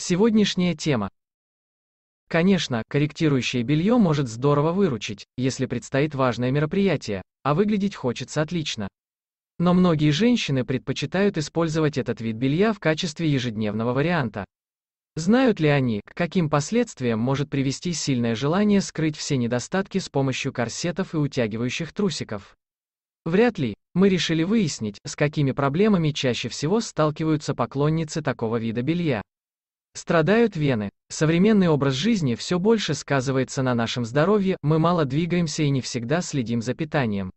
Сегодняшняя тема. Конечно, корректирующее белье может здорово выручить, если предстоит важное мероприятие, а выглядеть хочется отлично. Но многие женщины предпочитают использовать этот вид белья в качестве ежедневного варианта. Знают ли они, к каким последствиям может привести сильное желание скрыть все недостатки с помощью корсетов и утягивающих трусиков? Вряд ли. Мы решили выяснить, с какими проблемами чаще всего сталкиваются поклонницы такого вида белья. Страдают вены. Современный образ жизни все больше сказывается на нашем здоровье, мы мало двигаемся и не всегда следим за питанием.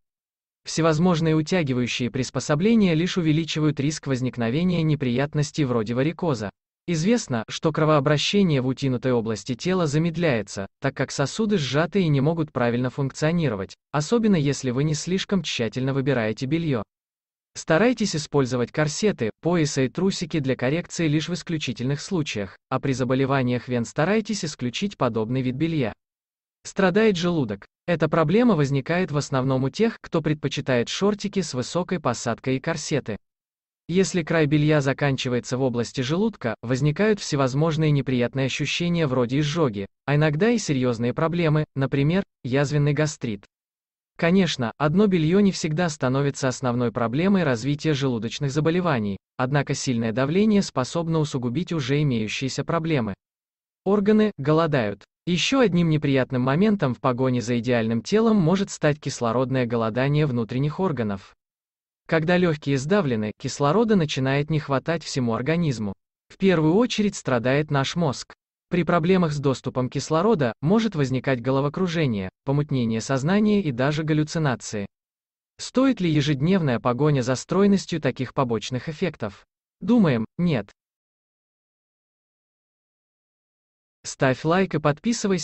Всевозможные утягивающие приспособления лишь увеличивают риск возникновения неприятностей вроде варикоза. Известно, что кровообращение в утянутой области тела замедляется, так как сосуды сжаты и не могут правильно функционировать, особенно если вы не слишком тщательно выбираете белье. Старайтесь использовать корсеты, пояса и трусики для коррекции лишь в исключительных случаях, а при заболеваниях вен старайтесь исключить подобный вид белья. Страдает желудок. Эта проблема возникает в основном у тех, кто предпочитает шортики с высокой посадкой и корсеты. Если край белья заканчивается в области желудка, возникают всевозможные неприятные ощущения вроде изжоги, а иногда и серьезные проблемы, например, язвенный гастрит. Конечно, одно белье не всегда становится основной проблемой развития желудочных заболеваний, однако сильное давление способно усугубить уже имеющиеся проблемы. Органы голодают. Еще одним неприятным моментом в погоне за идеальным телом может стать кислородное голодание внутренних органов. Когда легкие сдавлены, кислорода начинает не хватать всему организму. В первую очередь страдает наш мозг. При проблемах с доступом кислорода может возникать головокружение, помутнение сознания и даже галлюцинации. Стоит ли ежедневная погоня за стройностью таких побочных эффектов? Думаем, нет. Ставь лайк и подписывайся.